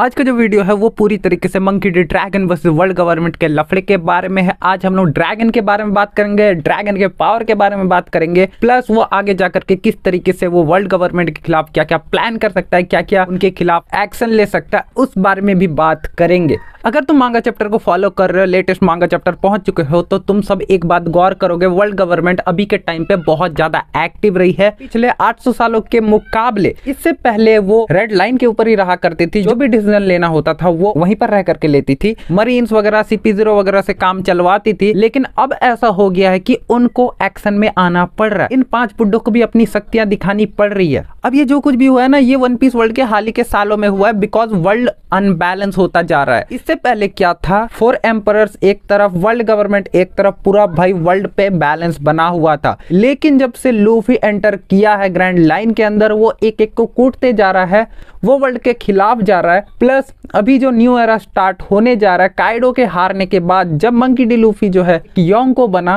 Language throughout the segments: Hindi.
आज का जो वीडियो है वो पूरी तरीके से Monkey D Dragon versus world government के लफड़े के बारे में है आज हम लोग ड्रैगन के बारे में बात करेंगे ड्रैगन के पावर के बारे में बात करेंगे प्लस वो आगे जाकर के किस तरीके से वो वर्ल्ड गवर्नमेंट के खिलाफ क्या क्या प्लान कर सकता है क्या क्या उनके खिलाफ एक्शन ले सकता है उस बारे में भी बात करेंगे अगर तुम मांगा चैप्टर को फॉलो कर रहे हो लेटेस्ट मांगा चैप्टर पहुंच चुके हो तो तुम सब एक बात गौर करोगे वर्ल्ड गवर्नमेंट अभी के टाइम पे बहुत ज्यादा एक्टिव रही है पिछले 800 सालों के मुकाबले इससे पहले वो रेड लाइन के ऊपर ही रहा करती थी जो भी डिसीजन लेना होता था वो वहीं पर रह करके लेती थी मरीन्स वगैरह सीपी जीरो वगैरह से काम चलवाती थी लेकिन अब ऐसा हो गया है कि उनको एक्शन में आना पड़ रहा है इन पांच बुड्ढों को भी अपनी शक्तियां दिखानी पड़ रही है अब ये जो कुछ भी हुआ है ना ये वन पीस वर्ल्ड के हाल ही के सालों में हुआ है बिकॉज वर्ल्ड अनबैलेंस होता जा रहा है इससे पहले क्या था फोर एम्पर एक तरफ वर्ल्ड गवर्नमेंट एक तरफ पूरा भाई वर्ल्ड पे बैलेंस बना हुआ था लेकिन जब से लूफी एंटर किया है ग्रैंड लाइन के अंदर वो एक एक को कूटते जा रहा है वो वर्ल्ड के खिलाफ जा रहा है प्लस अभी जो न्यू एरा स्टार्ट होने जा रहा है काइडो के हारने के बाद जब मंकी डी लूफी जो है योंग को बना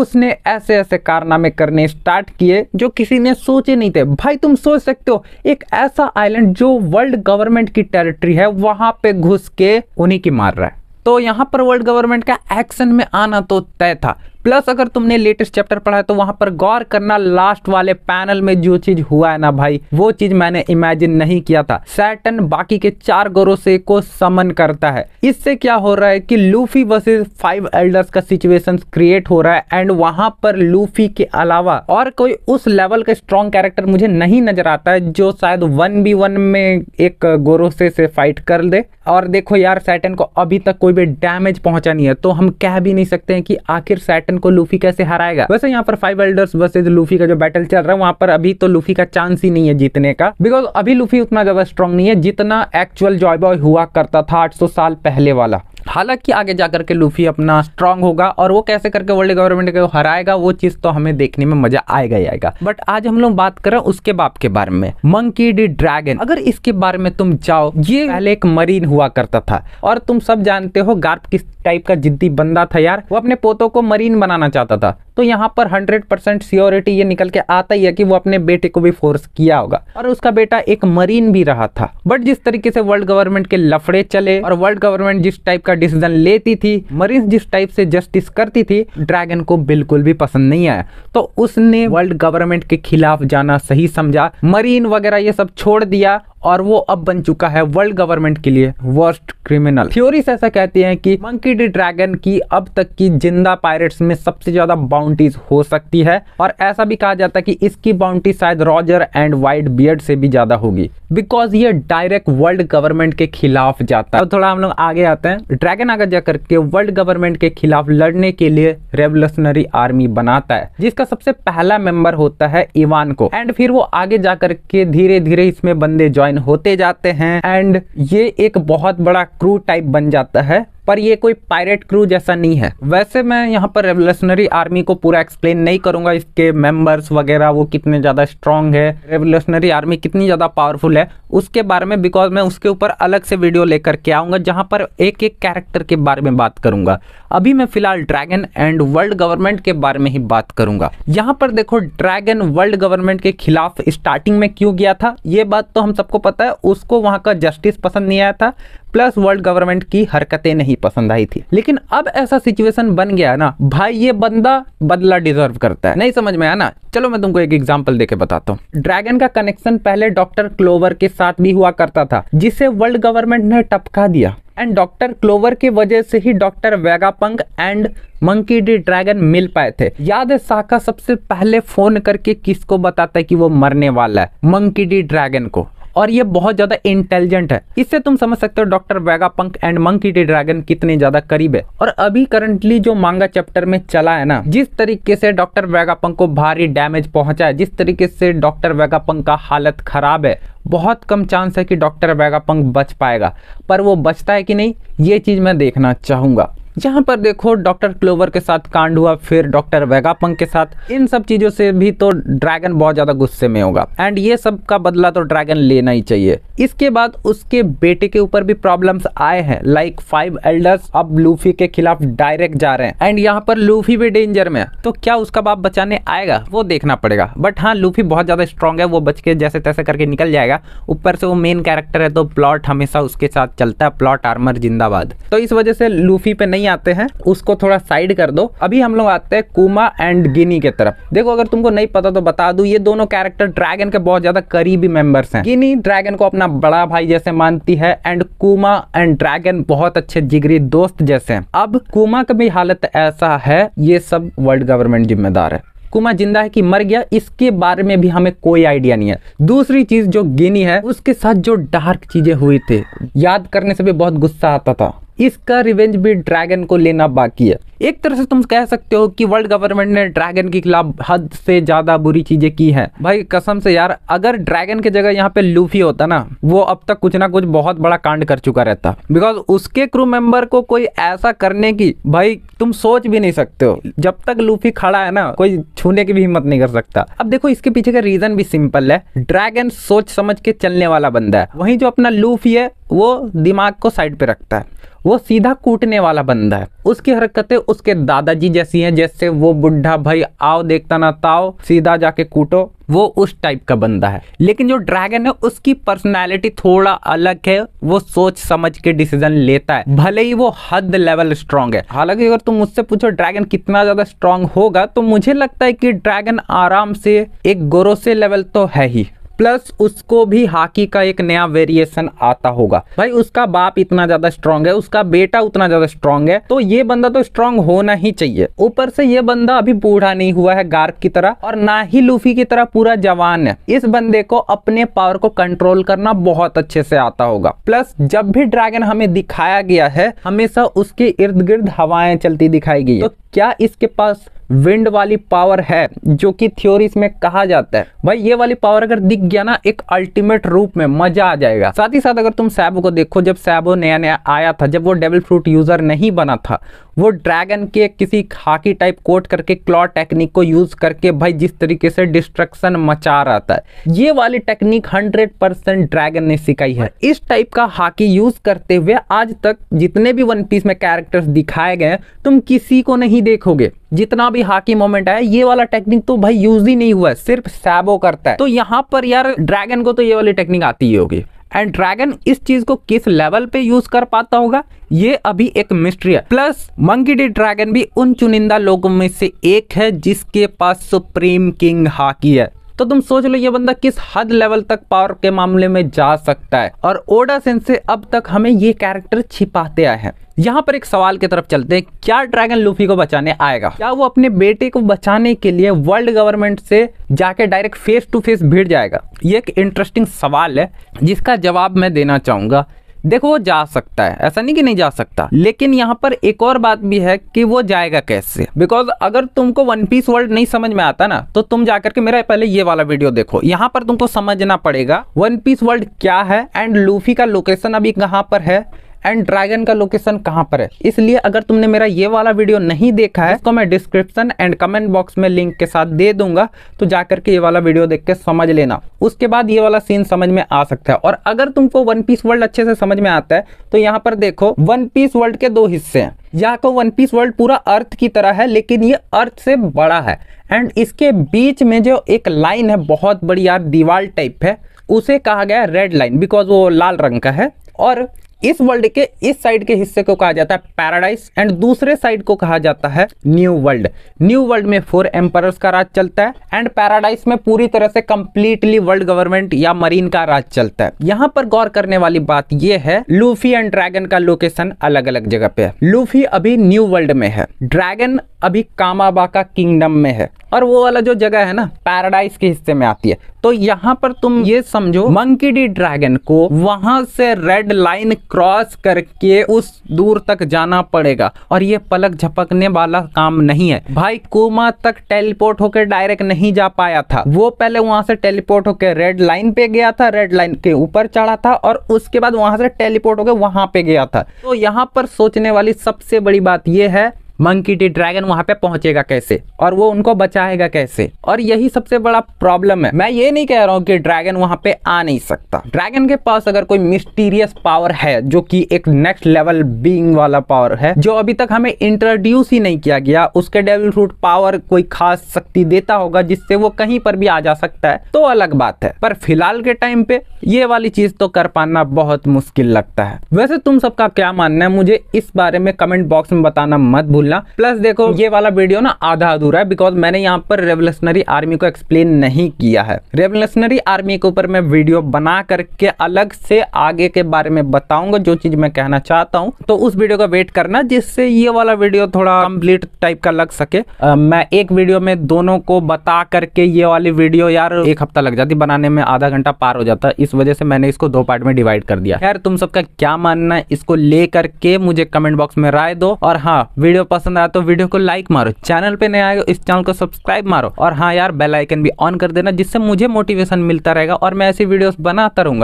उसने ऐसे ऐसे कारनामे करने स्टार्ट किए जो किसी ने सोचे नहीं थे भाई तुम सोच सकते हो एक ऐसा आइलैंड जो वर्ल्ड गवर्नमेंट की टेरिटरी है वहां पे घुस के उन्हीं की मार रहा है तो यहां पर वर्ल्ड गवर्नमेंट का एक्शन में आना तो तय था प्लस अगर तुमने लेटेस्ट चैप्टर पढ़ा है तो वहां पर गौर करना लास्ट वाले पैनल में जो चीज हुआ है ना भाई वो चीज मैंने इमेजिन नहीं किया था सैटन बाकी के चार गोरों से को समन करता है इससे क्या हो रहा है कि लूफी वर्सेस फाइव एल्डर्स का सिचुएशन क्रिएट हो रहा है एंड वहां पर लूफी के अलावा और कोई उस लेवल का स्ट्रॉन्ग कैरेक्टर मुझे नहीं नजर आता है जो शायद वन बी वन में एक गोरोसे से फाइट कर दे और देखो यार सैटन को अभी तक कोई भी डैमेज पहुंचा नहीं है तो हम कह भी नहीं सकते हैं कि आखिर सैटन कैप्टन को लूफी कैसे हराएगा वैसे यहाँ पर फाइव एल्डर्स वर्सेज लूफी का जो बैटल चल रहा है वहां पर अभी तो लूफी का चांस ही नहीं है जीतने का बिकॉज अभी लूफी उतना ज्यादा स्ट्रॉन्ग नहीं है जितना एक्चुअल जॉय बॉय हुआ करता था आठ साल पहले वाला हालांकि आगे जाकर के लूफी अपना स्ट्रांग होगा और वो कैसे करके वर्ल्ड गवर्नमेंट को हराएगा वो चीज तो हमें देखने में मजा आएगा ही आएगा बट आज हम लोग बात करें उसके बाप के बारे में मंकी डी ड्रैगन अगर इसके बारे में तुम जाओ ये पहले एक मरीन हुआ करता था और तुम सब जानते हो गार्प किस टाइप का जिद्दी बंदा था यार वो अपने पोतों को मरीन बनाना चाहता था तो यहाँ पर हंड्रेड परसेंट सियोरिटी ये निकल के आता ही है कि वो अपने बेटे को भी फोर्स किया होगा और उसका बेटा एक मरीन भी रहा था बट जिस तरीके से वर्ल्ड गवर्नमेंट के लफड़े चले और वर्ल्ड गवर्नमेंट जिस टाइप का डिसीजन लेती थी मरीन जिस टाइप से जस्टिस करती थी ड्रैगन को बिल्कुल भी पसंद नहीं आया तो उसने वर्ल्ड गवर्नमेंट के खिलाफ जाना सही समझा मरीन वगैरह ये सब छोड़ दिया और वो अब बन चुका है वर्ल्ड गवर्नमेंट के लिए वर्स्ट क्रिमिनल थ्योरीस ऐसा कहती हैं कि मंकी डी ड्रैगन की अब तक की जिंदा पायरेट्स में सबसे ज्यादा बाउंटीज हो सकती है और ऐसा भी कहा जाता है कि इसकी बाउंटी शायद रॉजर एंड वाइट बियर्ड से भी ज्यादा होगी बिकॉज ये डायरेक्ट वर्ल्ड गवर्नमेंट के खिलाफ जाता है तो थोड़ा हम लोग आगे आते हैं ड्रैगन आगे जाकर के वर्ल्ड गवर्नमेंट के खिलाफ लड़ने के लिए रेवोल्यूशनरी आर्मी बनाता है जिसका सबसे पहला मेंबर होता है इवान को एंड फिर वो आगे जाकर के धीरे धीरे इसमें बंदे ज्वाइन डिफाइन होते जाते हैं एंड ये एक बहुत बड़ा क्रू टाइप बन जाता है पर ये कोई पायरेट क्रू जैसा नहीं है वैसे मैं यहाँ पर रेवोल्यूशनरी आर्मी को पूरा एक्सप्लेन नहीं करूंगा इसके मेंबर्स वगैरह वो कितने ज़्यादा स्ट्रॉन्ग है रेवोल्यूशनरी आर्मी कितनी ज़्यादा पावरफुल है उसके बारे में बिकॉज मैं उसके ऊपर अलग से वीडियो लेकर के आऊंगा जहां पर एक एक कैरेक्टर के बारे में बात करूंगा अभी मैं फिलहाल ड्रैगन एंड वर्ल्ड गवर्नमेंट के बारे में ही बात करूंगा यहाँ पर देखो ड्रैगन वर्ल्ड गवर्नमेंट के खिलाफ स्टार्टिंग में क्यों गया था ये बात तो हम सबको पता है उसको वहां का जस्टिस पसंद नहीं आया था प्लस वर्ल्ड गवर्नमेंट की हरकतें नहीं पसंद आई थी लेकिन अब ऐसा सिचुएशन बन गया ना भाई ये बंदा बदला डिजर्व करता है नहीं समझ में आना चलो मैं तुमको एक एग्जाम्पल देके बताता हूँ ड्रैगन का कनेक्शन पहले डॉक्टर क्लोवर के साथ भी हुआ करता था जिसे वर्ल्ड गवर्नमेंट ने टपका दिया एंड डॉक्टर क्लोवर की वजह से ही Doctor Vegapunk and Monkey D Dragon मिल पाए थे याद है साका सबसे पहले फोन करके किसको बताता है कि वो मरने वाला है मंकी डी ड्रैगन को और ये बहुत ज़्यादा इंटेलिजेंट है इससे तुम समझ सकते हो Doctor Vegapunk and Monkey D Dragon कितने ज़्यादा करीब है और अभी करंटली जो मांगा चैप्टर में चला है ना जिस तरीके से डॉक्टर वेगा पंक को भारी डैमेज पहुंचा है जिस तरीके से डॉक्टर वेगा पंक का हालत खराब है बहुत कम चांस है कि डॉक्टर वेगा पंक बच पाएगा पर वो बचता है कि नहीं ये चीज़ मैं देखना चाहूंगा यहाँ पर देखो डॉक्टर क्लोवर के साथ कांड हुआ फिर डॉक्टर वेगापंक के साथ इन सब चीजों से भी तो ड्रैगन बहुत ज्यादा गुस्से में होगा एंड ये सब का बदला तो ड्रैगन लेना ही चाहिए इसके बाद उसके बेटे के ऊपर भी प्रॉब्लम्स आए हैं लाइक फाइव एल्डर्स अब लूफी के खिलाफ डायरेक्ट जा रहे हैं एंड यहाँ पर लूफी भी डेंजर में है तो क्या उसका बाप बचाने आएगा वो देखना पड़ेगा बट हाँ लूफी बहुत ज्यादा स्ट्रांग है वो बच के जैसे तैसे करके निकल जाएगा ऊपर से वो मेन कैरेक्टर है तो प्लॉट हमेशा उसके साथ चलता है प्लॉट आर्मर जिंदाबाद तो इस वजह से लूफी पे नहीं आते हैं उसको थोड़ा साइड कर दो अभी हम लोग आते हैं कुमा एंड गिनी के तरफ देखो अगर तुमको नहीं पता तो बता दू ये दोनों कैरेक्टर ड्रैगन के बहुत ज्यादा करीबी मेंबर्स हैं गिनी ड्रैगन को अपना बड़ा भाई जैसे मानती है एंड कुमा एंड ड्रैगन बहुत अच्छे जिगरी दोस्त जैसे हैं अब कुमा का भी हालत ऐसा है ये सब वर्ल्ड गवर्नमेंट जिम्मेदार है कुमा जिंदा है कि मर गया इसके बारे में भी हमें कोई आइडिया नहीं है दूसरी चीज जो गिनी है उसके साथ जो डार्क चीजें हुई थी याद करने से भी बहुत गुस्सा आता था इसका रिवेंज भी ड्रैगन को लेना बाकी है एक तरह से तुम कह सकते हो कि वर्ल्ड गवर्नमेंट ने ड्रैगन के खिलाफ हद से ज्यादा बुरी चीजें की हैं भाई कसम से यार अगर ड्रैगन की जगह यहाँ पे लूफी होता ना वो अब तक कुछ ना कुछ बहुत बड़ा कांड कर चुका रहता बिकॉज उसके क्रू मेंबर को कोई ऐसा करने की भाई तुम सोच भी नहीं सकते हो जब तक लूफी खड़ा है ना कोई छूने की भी हिम्मत नहीं कर सकता अब देखो इसके पीछे का रीजन भी सिंपल है ड्रैगन सोच समझ के चलने वाला बंदा है वही जो अपना लूफी है वो दिमाग को साइड पे रखता है वो सीधा कूटने वाला बंदा है उसकी हरकतें उसके दादाजी जैसी हैं जैसे वो बुढ़ा भाई आओ देखता ना ताओ सीधा जाके कूटो वो उस टाइप का बंदा है लेकिन जो ड्रैगन है उसकी पर्सनैलिटी थोड़ा अलग है वो सोच समझ के डिसीजन लेता है भले ही वो हद लेवल स्ट्रांग है हालांकि अगर तुम मुझसे पूछो ड्रैगन कितना ज्यादा स्ट्रांग होगा तो मुझे लगता है कि ड्रैगन आराम से एक गोरोसे लेवल तो है ही प्लस उसको भी हाकी का एक नया वेरिएशन आता होगा भाई उसका बाप इतना ज्यादा स्ट्रांग है उसका बेटा उतना ज्यादा स्ट्रांग है तो ये बंदा तो स्ट्रांग होना ही चाहिए ऊपर से ये बंदा अभी बूढ़ा नहीं हुआ है गार्क की तरह और ना ही लूफी की तरह पूरा जवान है इस बंदे को अपने पावर को कंट्रोल करना बहुत अच्छे से आता होगा प्लस जब भी ड्रैगन हमें दिखाया गया है हमेशा उसके इर्द गिर्द हवाएं चलती दिखाई गई तो क्या इसके पास विंड वाली पावर है जो कि थ्योरीज में कहा जाता है भाई ये वाली पावर अगर दिख गया ना एक अल्टीमेट रूप में मजा आ जाएगा साथ ही साथ अगर तुम सैबो को देखो जब सैबो नया नया आया था जब वो डेबल फ्रूट यूजर नहीं बना था वो ड्रैगन के किसी खाकी टाइप कोट करके क्लॉ टेक्निक को यूज करके भाई जिस तरीके से डिस्ट्रक्शन मचा रहा था ये वाली टेक्निक 100 परसेंट ड्रैगन ने सिखाई है इस टाइप का हाकी यूज करते हुए आज तक जितने भी वन पीस में कैरेक्टर्स दिखाए गए तुम किसी को नहीं देखोगे जितना भी हाकी मोमेंट है ये वाला टेक्निक तो भाई यूज ही नहीं हुआ है सिर्फ सैबो करता है तो यहाँ पर यार ड्रैगन को तो ये वाली टेक्निक आती ही होगी एंड ड्रैगन इस चीज को किस लेवल पे यूज कर पाता होगा ये अभी एक मिस्ट्री है प्लस मंकी डी ड्रैगन भी उन चुनिंदा लोगों में से एक है जिसके पास सुप्रीम किंग हाकी है तो तुम सोच लो ये बंदा किस हद लेवल तक पावर के मामले में जा सकता है और ओडा सेंसे अब तक हमें ये कैरेक्टर छिपाते आए हैं यहाँ पर एक सवाल की तरफ चलते हैं क्या ड्रैगन लूफी को बचाने आएगा क्या वो अपने बेटे को बचाने के लिए वर्ल्ड गवर्नमेंट से जाके डायरेक्ट फेस टू फेस भिड़ जाएगा ये एक इंटरेस्टिंग सवाल है जिसका जवाब मैं देना चाहूंगा देखो वो जा सकता है ऐसा नहीं कि नहीं जा सकता लेकिन यहाँ पर एक और बात भी है कि वो जाएगा कैसे बिकॉज अगर तुमको वन पीस वर्ल्ड नहीं समझ में आता ना तो तुम जाकर के मेरा पहले ये वाला वीडियो देखो यहाँ पर तुमको समझना पड़ेगा वन पीस वर्ल्ड क्या है एंड लूफी का लोकेशन अभी कहाँ पर है एंड ड्रैगन का लोकेशन कहाँ पर है इसलिए अगर तुमने मेरा ये वाला वीडियो नहीं देखा है तो मैं डिस्क्रिप्शन एंड कमेंट बॉक्स में लिंक के साथ दे दूंगा तो जाकर के ये वाला वीडियो देख के समझ लेना उसके बाद ये वाला सीन समझ में आ सकता है और अगर तुमको वन पीस वर्ल्ड अच्छे से समझ में आता है तो यहाँ पर देखो वन पीस वर्ल्ड के दो हिस्से हैं यहाँ का वन पीस वर्ल्ड पूरा अर्थ की तरह है लेकिन ये अर्थ से बड़ा है एंड इसके बीच में जो एक लाइन है बहुत बड़ी यार दीवार टाइप है उसे कहा गया रेड लाइन बिकॉज वो लाल रंग का है और इस वर्ल्ड के इस साइड के हिस्से को कहा जाता है पैराडाइज एंड दूसरे साइड को कहा जाता है न्यू वर्ल्ड न्यू वर्ल्ड में फोर एम्पर का राज चलता है एंड पैराडाइज में पूरी तरह से कंप्लीटली वर्ल्ड गवर्नमेंट या मरीन का राज चलता है यहाँ पर गौर करने वाली बात यह है लूफी एंड ड्रैगन का लोकेशन अलग अलग जगह पे है लूफी अभी न्यू वर्ल्ड में है ड्रैगन अभी कामाबा का किंगडम में है और वो वाला जो जगह है ना पैराडाइज के हिस्से में आती है तो यहाँ पर तुम ये समझो मंकी डी ड्रैगन को वहां से रेड लाइन क्रॉस करके उस दूर तक जाना पड़ेगा और ये पलक झपकने वाला काम नहीं है भाई कोमा तक टेलीपोर्ट होकर डायरेक्ट नहीं जा पाया था वो पहले वहां से टेलीपोर्ट होकर रेड लाइन पे गया था रेड लाइन के ऊपर चढ़ा था और उसके बाद वहां से टेलीपोर्ट होकर वहां पे गया था तो यहाँ पर सोचने वाली सबसे बड़ी बात यह है मंकी टी ड्रैगन वहां पे पहुंचेगा कैसे और वो उनको बचाएगा कैसे और यही सबसे बड़ा प्रॉब्लम है मैं ये नहीं कह रहा हूँ कि ड्रैगन वहां पे आ नहीं सकता ड्रैगन के पास अगर कोई मिस्टीरियस पावर है जो कि एक नेक्स्ट लेवल बीइंग वाला पावर है जो अभी तक हमें इंट्रोड्यूस ही नहीं किया गया उसके डेविल फ्रूट पावर कोई खास शक्ति देता होगा जिससे वो कहीं पर भी आ जा सकता है तो अलग बात है पर फिलहाल के टाइम पे ये वाली चीज तो कर पाना बहुत मुश्किल लगता है वैसे तुम सबका क्या मानना है मुझे इस बारे में कमेंट बॉक्स में बताना मत भूल मिला प्लस देखो ये वाला वीडियो ना आधा अधूरा है बिकॉज मैंने यहाँ पर रेवल्यूशनरी आर्मी को एक्सप्लेन नहीं किया है रेवल्यूशनरी आर्मी के ऊपर मैं वीडियो बना करके अलग से आगे के बारे में बताऊंगा जो चीज मैं कहना चाहता हूँ तो उस वीडियो का वेट करना जिससे ये वाला वीडियो थोड़ा कम्प्लीट टाइप का लग सके आ, मैं एक वीडियो में दोनों को बता करके ये वाली वीडियो यार एक हफ्ता लग जाती बनाने में आधा घंटा पार हो जाता इस वजह से मैंने इसको दो पार्ट में डिवाइड कर दिया यार तुम सबका क्या मानना है इसको लेकर के मुझे कमेंट बॉक्स में राय दो और हाँ वीडियो पर पसंद आया तो वीडियो को लाइक मारो चैनल पे नया आएगा इस चैनल को सब्सक्राइब मारो और हाँ यार बेलाइकन भी ऑन कर देना जिससे मुझे मोटिवेशन मिलता रहेगा और मैं ऐसी वीडियोस बनाता रहूंगा